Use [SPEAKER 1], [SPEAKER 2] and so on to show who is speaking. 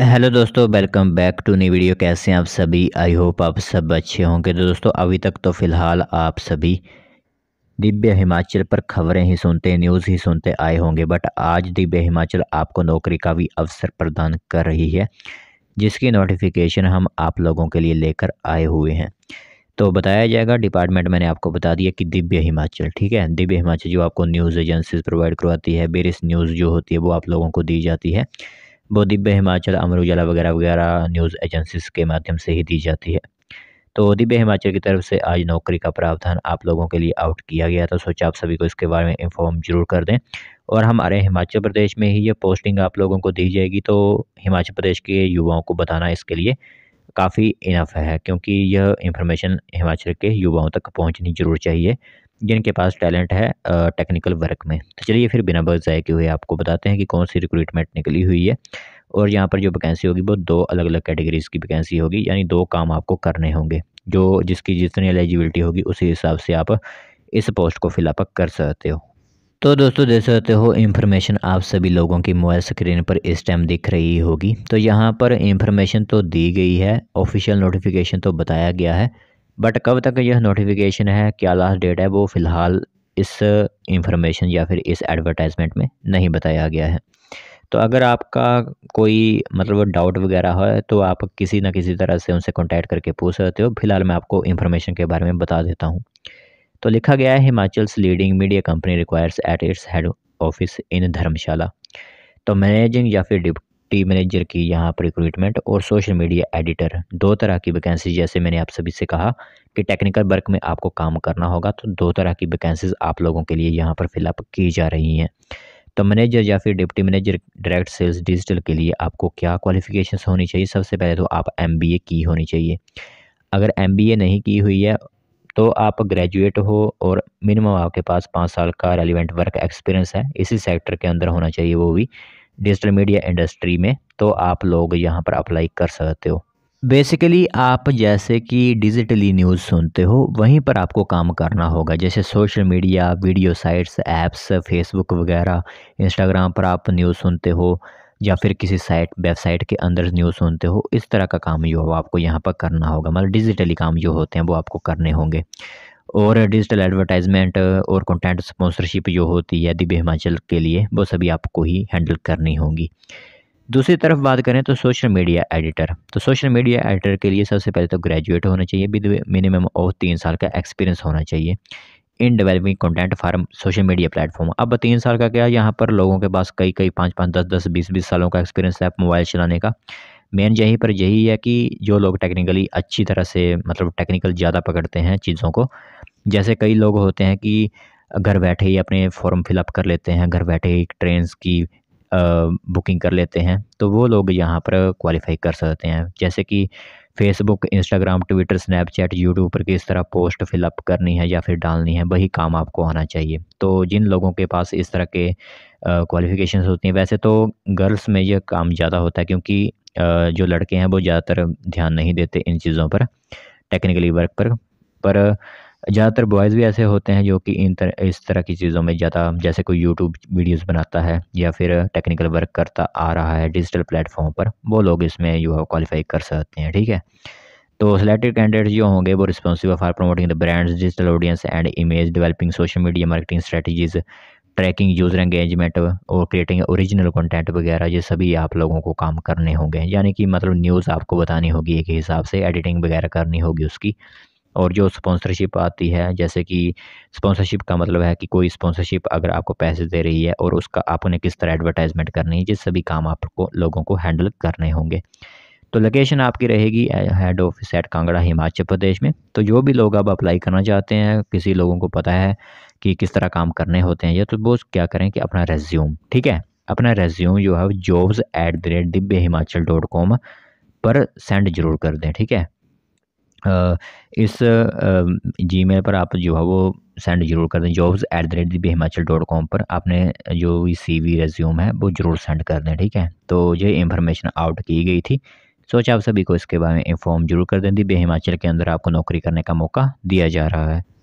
[SPEAKER 1] hello दोस्तों welcome back to new video कैसे हैं आप सभी आई होप आप सब अच्छे होंगे तो दोस्तों अभी तक तो फ़िलहाल आप सभी दिव्य हिमाचल पर खबरें ही सुनते न्यूज़ ही सुनते आए होंगे बट आज दिव्य हिमाचल आपको नौकरी का भी अवसर प्रदान कर रही है जिसकी नोटिफिकेशन हम आप लोगों के लिए लेकर आए हुए हैं तो बताया जाएगा डिपार्टमेंट मैंने आपको बता दिया कि दिव्य हिमाचल ठीक है दिव्य हिमाचल जो आपको न्यूज़ एजेंसीज प्रोवाइड करवाती है बेरिस न्यूज़ जो होती है वो आप लोगों को दी जाती है वो दिव्य हिमाचल अमर उजाला वगैरह वगैरह न्यूज़ एजेंसीज के माध्यम से ही दी जाती है तो दिव्य हिमाचल की तरफ से आज नौकरी का प्रावधान आप लोगों के लिए आउट किया गया तो सोचा आप सभी को इसके बारे में इन्फॉर्म जरूर कर दें और हमारे हिमाचल प्रदेश में ही ये पोस्टिंग आप लोगों को दी जाएगी तो हिमाचल प्रदेश के युवाओं को बताना इसके लिए काफ़ी इनफ है क्योंकि यह इन्फॉर्मेशन हिमाचल के युवाओं तक पहुंचनी जरूर चाहिए जिनके पास टैलेंट है टेक्निकल वर्क में तो चलिए फिर बिना बस जाए के हुए आपको बताते हैं कि कौन सी रिक्रूटमेंट निकली हुई है और यहाँ पर जो वैकेंसी होगी वो दो अलग अलग कैटेगरीज़ की वैकेंसी होगी यानी दो काम आपको करने होंगे जो जिसकी जितनी एलिजिबिलिटी होगी उसी हिसाब से आप इस पोस्ट को फिलअप कर सकते हो तो दोस्तों देख सकते हो इन्फॉर्मेशन आप सभी लोगों की मोबाइल स्क्रीन पर इस टाइम दिख रही होगी तो यहाँ पर इंफॉर्मेशन तो दी गई है ऑफिशियल नोटिफिकेशन तो बताया गया है बट कब तक यह नोटिफिकेशन है क्या लास्ट डेट है वो फ़िलहाल इस इंफॉर्मेशन या फिर इस एडवर्टाइजमेंट में नहीं बताया गया है तो अगर आपका कोई मतलब डाउट वगैरह है तो आप किसी ना किसी तरह से उनसे कॉन्टैक्ट करके पूछ सकते हो फिलहाल मैं आपको इन्फॉर्मेशन के बारे में बता देता हूँ तो लिखा गया है Himachal's leading media company requires at its head office in Dharamshala तो मैनेजिंग या फिर टी मैनेजर की यहाँ पर रिक्रूटमेंट और सोशल मीडिया एडिटर दो तरह की वैकेंसी जैसे मैंने आप सभी से कहा कि टेक्निकल वर्क में आपको काम करना होगा तो दो तरह की वैकेंसीज आप लोगों के लिए यहाँ पर फिलअप की जा रही हैं तो मैनेजर या फिर deputy manager direct sales digital के लिए आपको क्या क्वालिफिकेशन होनी चाहिए सबसे पहले तो आप एम की होनी चाहिए अगर एम नहीं की हुई है तो आप ग्रेजुएट हो और मिनिमम आपके पास पाँच साल का रेलिवेंट वर्क एक्सपीरियंस है इसी सेक्टर के अंदर होना चाहिए वो भी डिजिटल मीडिया इंडस्ट्री में तो आप लोग यहाँ पर अप्लाई कर सकते हो बेसिकली आप जैसे कि डिजिटली न्यूज़ सुनते हो वहीं पर आपको काम करना होगा जैसे social media video sites apps Facebook वगैरह इंस्टाग्राम पर आप न्यूज़ सुनते हो या फिर किसी साइट वेबसाइट के अंदर न्यूज़ सुनते हो इस तरह का काम जो हो आपको यहाँ पर करना होगा मतलब डिजिटली काम जो होते हैं वो आपको करने होंगे और डिजिटल एडवर्टाइजमेंट uh, और कंटेंट स्पॉन्सरशिप जो होती है दिव्य हिमाचल के लिए वो सभी आपको ही हैंडल करनी होगी दूसरी तरफ बात करें तो सोशल मीडिया एडिटर तो सोशल मीडिया एडिटर के लिए सबसे पहले तो ग्रेजुएट होना चाहिए विद मिनिमम और तीन साल का एक्सपीरियंस होना चाहिए in developing content form social media platform अब तीन साल का क्या यहाँ पर लोगों के पास कई कई पाँच पाँच दस दस बीस बीस सालों का एक्सपीरियंस है मोबाइल चलाने का मेन यहीं पर यही है कि जो लोग टेक्निकली अच्छी तरह से मतलब टेक्निकल ज़्यादा पकड़ते हैं चीज़ों को जैसे कई लोग होते हैं कि घर बैठे ही अपने फॉर्म फिलअप कर लेते हैं घर बैठे ही ट्रेन की बुकिंग कर लेते हैं तो वो लोग यहाँ पर क्वालिफाई कर सकते हैं जैसे कि Facebook Instagram Twitter Snapchat YouTube पर किस तरह पोस्ट फिलअप करनी है या फिर डालनी है वही काम आपको आना चाहिए तो जिन लोगों के पास इस तरह के क्वालिफ़िकेशन होती हैं वैसे तो गर्ल्स में यह काम ज़्यादा होता है क्योंकि जो लड़के हैं वो ज़्यादातर ध्यान नहीं देते इन चीज़ों पर टेक्निकली वर्क पर पर ज़्यादातर बॉयज़ भी ऐसे होते हैं जो कि इन तर, इस तरह की चीज़ों में ज़्यादा जैसे कोई यूट्यूब वीडियोस बनाता है या फिर टेक्निकल वर्क करता आ रहा है डिजिटल प्लेटफॉर्म पर वो लोग इसमें यू क्वालिफाई कर सकते हैं ठीक है तो सिलेक्टेड कैंडिडेट्स जो होंगे वो responsible for promoting the brands digital audience and image developing social media marketing strategies tracking user engagement और क्रिएटिंग ओरिजिनल कंटेंट वगैरह ये सभी आप लोगों को काम करने होंगे यानी कि मतलब न्यूज़ आपको बतानी होगी एक हिसाब से एडिटिंग वगैरह करनी होगी उसकी और जो स्पॉन्सरशिप आती है जैसे कि स्पॉन्सरशिप का मतलब है कि कोई स्पॉन्सरशिप अगर आपको पैसे दे रही है और उसका आपने किस तरह एडवर्टाइजमेंट करनी है ये सभी काम आपको लोगों को हैंडल करने होंगे तो लोकेशन आपकी रहेगी head office at Kangra Himachal Pradesh में तो जो भी लोग अब अप्लाई करना चाहते हैं किसी लोगों को पता है कि किस तरह काम करने होते हैं या तो वो क्या करें कि अपना रेज्यूम ठीक है अपना रेज्यूम जो है jobs eight the rate Divya Himachal dot com पर सेंड जरूर कर दें ठीक है इस जीमेल पर आप जो है वो सेंड जरूर कर दें jobs eight the rate Divya Himachal dot com पर आपने जो सी वी रेज्यूम है वो ज़रूर सेंड कर दें ठीक है तो ये इन्फॉर्मेशन आउट की गई थी सोचा आप सभी को इसके बारे में इन्फॉर्म जरूर कर दें दिव्य हिमाचल के अंदर आपको नौकरी करने का मौका दिया जा रहा है